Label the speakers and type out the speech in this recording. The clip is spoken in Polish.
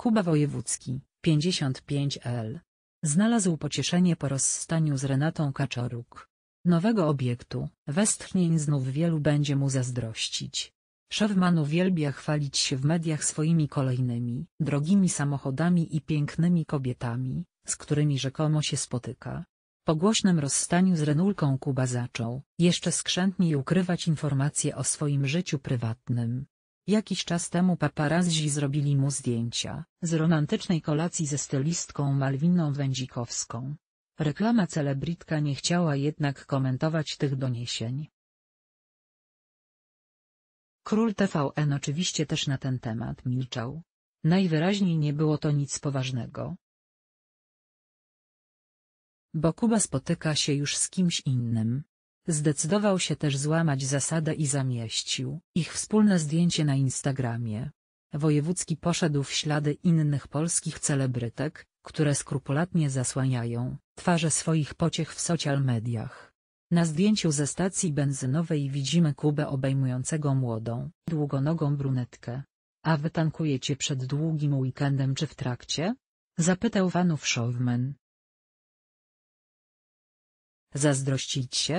Speaker 1: Kuba Wojewódzki, 55L. Znalazł pocieszenie po rozstaniu z Renatą Kaczoruk. Nowego obiektu, westchnień znów wielu będzie mu zazdrościć. Szewman uwielbia chwalić się w mediach swoimi kolejnymi, drogimi samochodami i pięknymi kobietami, z którymi rzekomo się spotyka. Po głośnym rozstaniu z Renulką Kuba zaczął, jeszcze skrzętniej ukrywać informacje o swoim życiu prywatnym. Jakiś czas temu paparazzi zrobili mu zdjęcia z romantycznej kolacji ze stylistką Malwiną Wędzikowską. Reklama celebritka nie chciała jednak komentować tych doniesień. Król TVN oczywiście też na ten temat milczał. Najwyraźniej nie było to nic poważnego. Bo Kuba spotyka się już z kimś innym. Zdecydował się też złamać zasadę i zamieścił ich wspólne zdjęcie na Instagramie. Wojewódzki poszedł w ślady innych polskich celebrytek, które skrupulatnie zasłaniają twarze swoich pociech w social mediach. Na zdjęciu ze stacji benzynowej widzimy Kubę obejmującego młodą, długonogą brunetkę. A wy tankujecie przed długim weekendem czy w trakcie? Zapytał fanów showman. Zazdrościć się?